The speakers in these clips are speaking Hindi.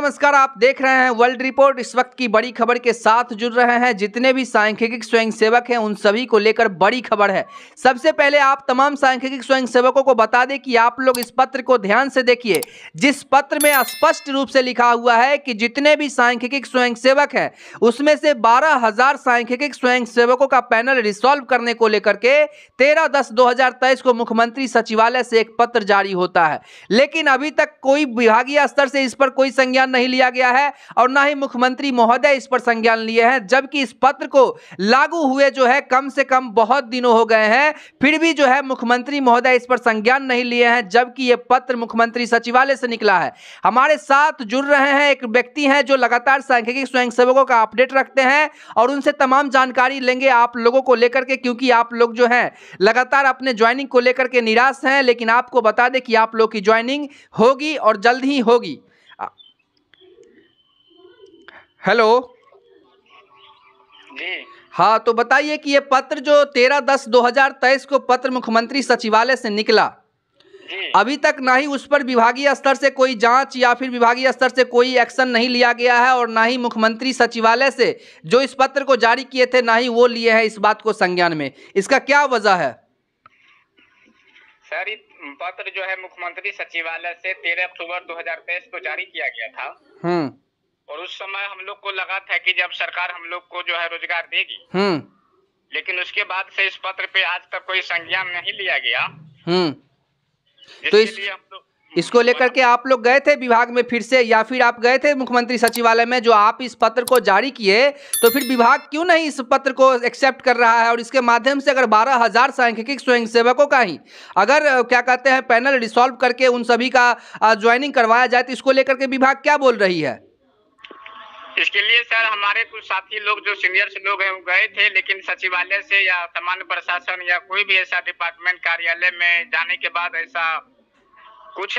नमस्कार आप देख रहे हैं वर्ल्ड रिपोर्ट इस वक्त की बड़ी खबर के साथ जुड़ रहे हैं जितने भी स्वयं स्वयंसेवक हैं उन सभी को लेकर बड़ी खबर है सबसे पहले आप तमाम सांख्यिक स्वयंसेवकों को बता दें कि आप लोग इस पत्र को ध्यान से देखिए जिस पत्र में स्पष्ट रूप से लिखा हुआ है कि जितने भी सांख्यिक स्वयंसेवक हैं उसमें से बारह हजार सांख्यिक स्वयंसेवकों का पैनल रिसॉल्व करने को लेकर के तेरह दस दो को मुख्यमंत्री सचिवालय से एक पत्र जारी होता है लेकिन अभी तक कोई विभागीय स्तर से इस पर कोई संज्ञान संज्ञान नहीं लिया गया है और ना ही मुख्यमंत्री महोदय इस पर संज्ञान लिए हैं जबकि इस पत्र को लागू हुए जो है कम से कम बहुत दिनों हो गए हैं फिर भी जो है मुख्यमंत्री महोदय इस पर संज्ञान नहीं लिए हैं जबकि ये पत्र मुख्यमंत्री सचिवालय से निकला है हमारे साथ जुड़ रहे हैं एक व्यक्ति हैं जो लगातार सांख्यिकी स्वयंसेवकों का अपडेट रखते हैं और उनसे तमाम जानकारी लेंगे आप लोगों को लेकर के क्योंकि आप लोग जो हैं लगातार अपने ज्वाइनिंग को लेकर के निराश हैं लेकिन आपको बता दें कि आप लोग की ज्वाइनिंग होगी और जल्द ही होगी हेलो जी हाँ तो बताइए कि ये पत्र जो तेरह दस दो हजार तेईस को पत्र मुख्यमंत्री सचिवालय से निकला जी। अभी तक ना ही उस पर विभागीय स्तर से कोई जांच या फिर विभागीय स्तर से कोई एक्शन नहीं लिया गया है और ना ही मुख्यमंत्री सचिवालय से जो इस पत्र को जारी किए थे ना ही वो लिए हैं इस बात को संज्ञान में इसका क्या वजह है सर पत्र जो है मुख्यमंत्री सचिवालय से तेरह अक्टूबर 2023 को जारी किया गया था हम्म और उस समय हम लोग को लगा था कि जब सरकार हम लोग को जो है रोजगार देगी हम्म लेकिन उसके बाद से इस पत्र पे आज तक कोई संज्ञान नहीं लिया गया हम्म। तो इस, इसको लेकर के आप लोग गए थे विभाग में फिर से या फिर आप गए थे मुख्यमंत्री सचिवालय में जो आप इस पत्र को जारी किए तो फिर विभाग क्यों नहीं इस पत्र को एक्सेप्ट कर रहा है और इसके माध्यम से अगर बारह हजार सांख्यिक स्वयंसेवकों का ही अगर क्या कहते हैं पैनल रिसॉल्व करके उन सभी का ज्वाइनिंग करवाया जाए तो इसको लेकर के विभाग क्या बोल रही है इसके लिए सर हमारे कुछ साथी लोग जो सीनियर्स लोग हैं गए थे लेकिन सचिवालय से या सामान्य प्रशासन या कोई भी ऐसा डिपार्टमेंट कार्यालय में जाने के बाद ऐसा कुछ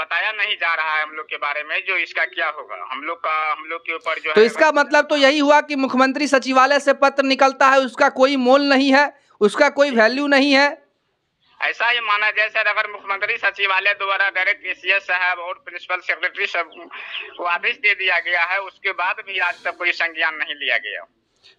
बताया नहीं जा रहा है हम लोग के बारे में जो इसका क्या होगा हम लोग का हम लोग के ऊपर जो तो इसका मतलब तो यही हुआ कि मुख्यमंत्री सचिवालय से पत्र निकलता है उसका कोई मोल नहीं है उसका कोई वैल्यू नहीं है ऐसा ही माना जाए सर अगर मुख्यमंत्री सचिवालय द्वारा डायरेक्ट अगर के साहब और प्रिंसिपल सेक्रेटरी सब को आदेश दे दिया गया है उसके बाद भी आज तक कोई संज्ञान नहीं लिया गया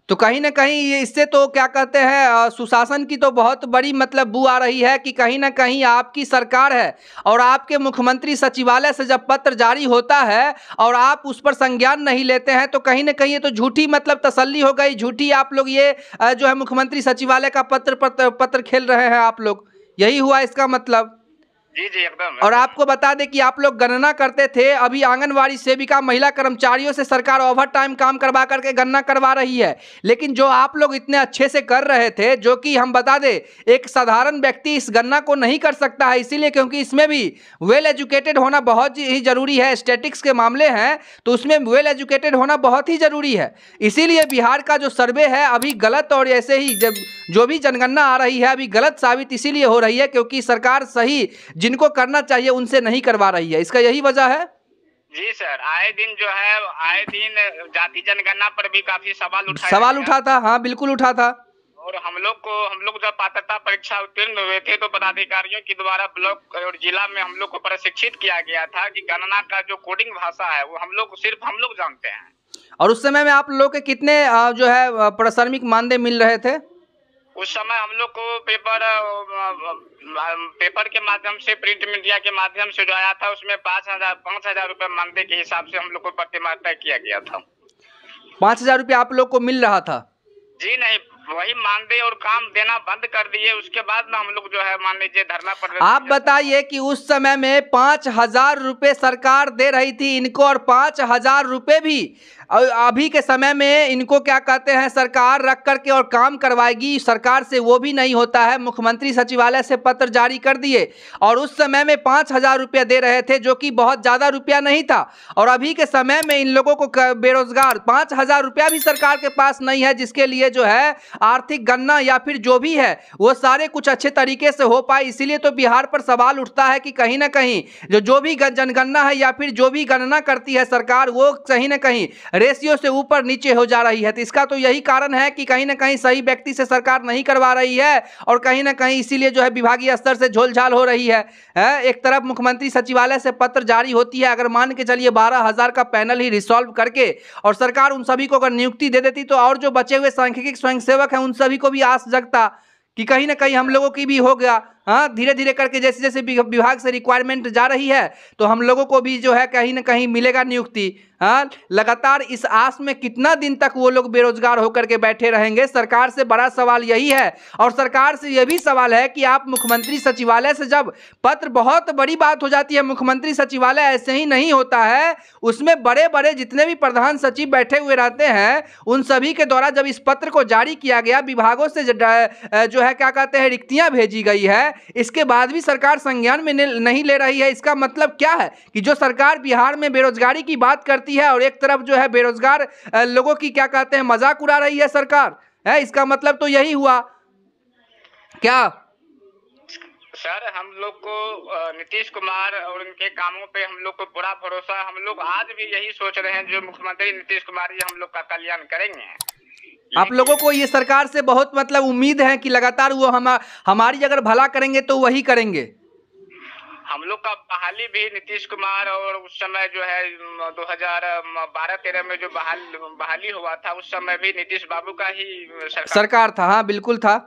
तो कहीं ना कहीं ये इससे तो क्या कहते हैं सुशासन की तो बहुत बड़ी मतलब बू आ रही है कि कहीं ना कहीं आपकी सरकार है और आपके मुख्यमंत्री सचिवालय से जब पत्र जारी होता है और आप उस पर संज्ञान नहीं लेते हैं तो कहीं ना कहीं ये तो झूठी मतलब तसल्ली हो गई झूठी आप लोग ये जो है मुख्यमंत्री सचिवालय का पत्र पत्र, पत्र खेल रहे हैं आप लोग यही हुआ इसका मतलब जी जी एकदम और आपको बता दें कि आप लोग गणना करते थे अभी आंगनवाड़ी सेविका महिला कर्मचारियों से सरकार ओवर टाइम काम करवा करके गणना करवा रही है लेकिन जो आप लोग इतने अच्छे से कर रहे थे जो कि हम बता दें एक साधारण व्यक्ति इस गणना को नहीं कर सकता है इसीलिए क्योंकि इसमें भी वेल एजुकेटेड होना बहुत ही जरूरी है स्टेटिक्स के मामले हैं तो उसमें वेल एजुकेटेड होना बहुत ही जरूरी है इसीलिए बिहार का जो सर्वे है अभी गलत और ऐसे ही जब जो भी जनगणना आ रही है अभी गलत साबित इसीलिए हो रही है क्योंकि सरकार सही जिनको करना चाहिए उनसे नहीं करवा रही है इसका यही वजह है जी सर आए दिन जो है आए दिन जाति जनगणना पर भी काफी सवाल उठा सवाल उठा था हाँ बिल्कुल उठा था और हम लोग को हम लोग जब पात्रता परीक्षा उत्तीर्ण हुए थे तो पदाधिकारियों के द्वारा ब्लॉक और जिला में हम लोग को प्रशिक्षित किया गया था कि गणना का जो कोडिंग भाषा है वो हम लोग सिर्फ हम लोग जानते हैं और उस समय में आप लोग के कितने जो है पारिश्रमिक मानदेय मिल रहे थे उस समय हम लोग को पेपर पेपर के माध्यम से प्रिंट मीडिया के माध्यम से जो आया था उसमें पाँच हजार पाँच हजार रूपए मानदेय के हिसाब से हम लोग को प्रतिमा तय किया गया था पाँच हजार रूपए आप लोग को मिल रहा था जी नहीं वही मानदेय और काम देना बंद कर दिए उसके बाद में हम लोग जो है मान लीजिए धरना पर आप बताइए कि उस समय में पाँच हजार रुपये सरकार दे रही थी इनको और पाँच हजार रुपये भी और अभी के समय में इनको क्या कहते हैं सरकार रख करके और काम करवाएगी सरकार से वो भी नहीं होता है मुख्यमंत्री सचिवालय से पत्र जारी कर दिए और उस समय में पाँच हज़ार रुपया दे रहे थे जो कि बहुत ज़्यादा रुपया नहीं था और अभी के समय में इन लोगों को बेरोजगार पाँच हज़ार रुपया भी सरकार के पास नहीं है जिसके लिए जो है आर्थिक गणना या फिर जो भी है वो सारे कुछ अच्छे तरीके से हो पाए इसीलिए तो बिहार पर सवाल उठता है कि कहीं ना कहीं जो जो भी जनगणना है या फिर जो भी गणना करती है सरकार वो कहीं ना कहीं रेशियो से ऊपर नीचे हो जा रही है तो इसका तो यही कारण है कि कहीं ना कहीं सही व्यक्ति से सरकार नहीं करवा रही है और कहीं ना कहीं इसीलिए जो है विभागीय स्तर से झोलझाल हो रही है, है? एक तरफ मुख्यमंत्री सचिवालय से पत्र जारी होती है अगर मान के चलिए बारह हजार का पैनल ही रिसॉल्व करके और सरकार उन सभी को अगर नियुक्ति दे देती तो और जो बचे हुए सांख्यिकी स्वयंसेवक हैं उन सभी को भी आस जगता कि कहीं ना कहीं हम लोगों की भी हो गया हाँ धीरे धीरे करके जैसे जैसे विभाग से रिक्वायरमेंट जा रही है तो हम लोगों को भी जो है कहीं ना कहीं मिलेगा नियुक्ति हाँ लगातार इस आस में कितना दिन तक वो लोग बेरोजगार होकर के बैठे रहेंगे सरकार से बड़ा सवाल यही है और सरकार से यह भी सवाल है कि आप मुख्यमंत्री सचिवालय से जब पत्र बहुत बड़ी बात हो जाती है मुख्यमंत्री सचिवालय ऐसे ही नहीं होता है उसमें बड़े बड़े जितने भी प्रधान सचिव बैठे हुए रहते हैं उन सभी के द्वारा जब इस पत्र को जारी किया गया विभागों से जो है क्या कहते हैं रिक्तियाँ भेजी गई है है इसके बाद भी सरकार संज्ञान में नहीं ले रही है इसका मतलब क्या है कि जो सरकार बिहार में बेरोजगारी की बात करती है और एक तरफ जो है बेरोजगार लोगों की क्या कहते हैं मजाक उड़ा रही है सरकार है इसका मतलब तो यही हुआ क्या सर हम लोग को नीतीश कुमार और उनके कामों पे हम लोग को बुरा भरोसा हम लोग आज भी यही सोच रहे हैं जो मुख्यमंत्री नीतीश कुमार जी हम लोग का कल्याण करेंगे आप लोगों को ये सरकार से बहुत मतलब उम्मीद है कि लगातार वो हम हमारी अगर भला करेंगे तो वही करेंगे हम लोग का बहाली भी नीतीश कुमार और उस समय जो है 2012-13 में जो बहाल बहाली हुआ था उस समय भी नीतीश बाबू का ही सरकार, सरकार था हाँ बिल्कुल था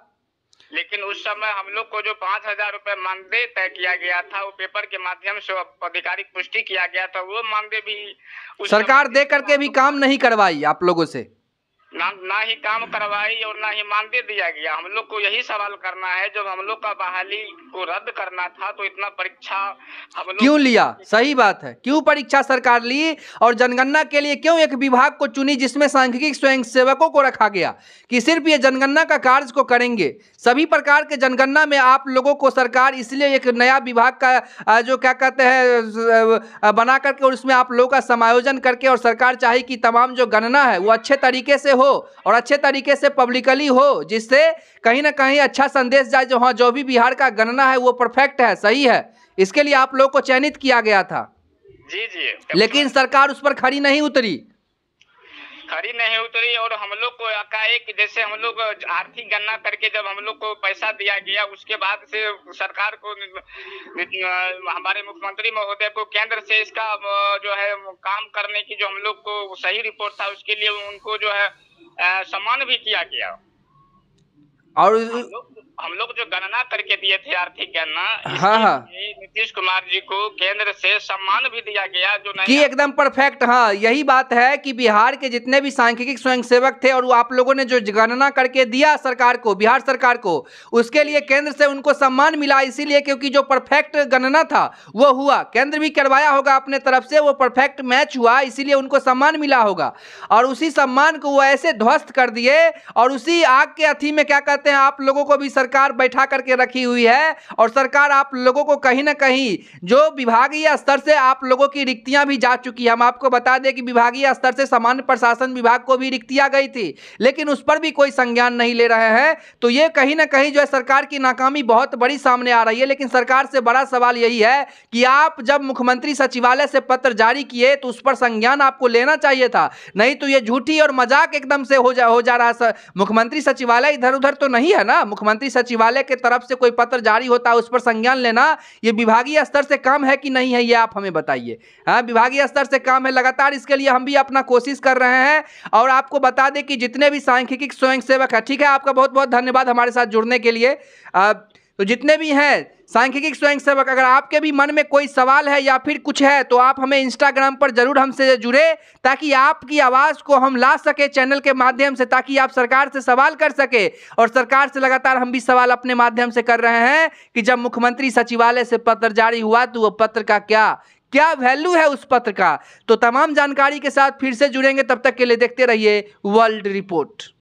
लेकिन उस समय हम लोग को जो पाँच हजार रूपए मानदेय तय किया गया था वो पेपर के माध्यम से आधिकारिक पुष्टि किया गया था वो मानदेय भी सरकार दे करके भी काम नहीं करवाई आप लोगों से ना ना ही काम करवाई और ना ही मानदेय दिया गया हम लोग को यही सवाल करना है जब हम लोग का बहाली को रद्द करना था तो इतना परीक्षा हम लोग क्यों लिया सही बात है क्यों परीक्षा सरकार ली और जनगणना के लिए क्यों एक विभाग को चुनी जिसमें सांख्यिकी सेवकों को रखा गया कि सिर्फ ये जनगणना का कार्य को करेंगे सभी प्रकार के जनगणना में आप लोगों को सरकार इसलिए एक नया विभाग का जो क्या कहते हैं बना करके और उसमें आप लोगों का समायोजन करके और सरकार चाहे कि तमाम जो गणना है वो अच्छे तरीके से हो हो और अच्छे तरीके से पब्लिकली हो जिससे कहीं ना कहीं अच्छा संदेश जाए जो हाँ जो भी बिहार का गणना है वो परफेक्ट है सही है इसके लिए आप लोगों को चयनित किया गया था जी जी लेकिन सरकार उस पर खड़ी नहीं उतरी खड़ी नहीं उतरी और हम लोग को एक जैसे हम लोग आर्थिक गणना करके जब हम लोग को पैसा दिया गया उसके बाद से सरकार को हमारे मुख्यमंत्री महोदय को केंद्र से इसका जो है काम करने की जो हम लोग को सही रिपोर्ट था उसके लिए उनको जो है सम्मान भी किया गया और हम लोग जो गणना करके दिए थे आर्थिक गणना हाँ हाँ नीतीश कुमार जी को केंद्र से सम्मान भी दिया गया जो कि एकदम परफेक्ट हाँ यही बात है कि बिहार के जितने भी सांख्यिकी स्वयंसेवक थे और वो आप लोगों ने जो गणना करके दिया सरकार को बिहार सरकार को उसके लिए केंद्र से उनको सम्मान मिला इसीलिए क्योंकि जो परफेक्ट गणना था वो हुआ केंद्र भी करवाया होगा अपने तरफ से वो परफेक्ट मैच हुआ इसीलिए उनको सम्मान मिला होगा और उसी सम्मान को वो ऐसे ध्वस्त कर दिए और उसी आग के अथी में क्या कहते हैं आप लोगों को भी सरकार बैठा करके रखी हुई है और सरकार आप लोगों को कहीं ना कहीं जो विभागीय स्तर से आप लोगों की रिक्तियां भी जा चुकी है हम आपको बता दें कि विभागीय स्तर से सामान्य प्रशासन विभाग को भी रिक्तियां गई थी लेकिन उस पर भी कोई संज्ञान नहीं ले रहे हैं तो ये कहीं ना कहीं जो है सरकार की नाकामी बहुत बड़ी सामने आ रही है लेकिन सरकार से बड़ा सवाल यही है कि आप जब मुख्यमंत्री सचिवालय से पत्र जारी किए तो उस पर संज्ञान आपको लेना चाहिए था नहीं तो ये झूठी और मजाक एकदम से हो जा हो जा रहा मुख्यमंत्री सचिवालय इधर उधर तो नहीं है ना मुख्यमंत्री सचिवालय के तरफ से कोई पत्र जारी होता है उस पर संज्ञान लेना ये विभागीय स्तर से काम है कि नहीं है ये आप हमें बताइए हाँ विभागीय स्तर से काम है लगातार इसके लिए हम भी अपना कोशिश कर रहे हैं और आपको बता दें कि जितने भी सांख्यिकी स्वयंसेवक है ठीक है आपका बहुत बहुत धन्यवाद हमारे साथ जुड़ने के लिए तो जितने भी हैं सांख्यिकी स्वयं सेवक अगर आपके भी मन में कोई सवाल है या फिर कुछ है तो आप हमें इंस्टाग्राम पर जरूर हमसे जुड़े ताकि आपकी आवाज़ को हम ला सके चैनल के माध्यम से ताकि आप सरकार से सवाल कर सके और सरकार से लगातार हम भी सवाल अपने माध्यम से कर रहे हैं कि जब मुख्यमंत्री सचिवालय से पत्र जारी हुआ तो वो पत्र का क्या क्या वैल्यू है उस पत्र का तो तमाम जानकारी के साथ फिर से जुड़ेंगे तब तक के लिए देखते रहिए वर्ल्ड रिपोर्ट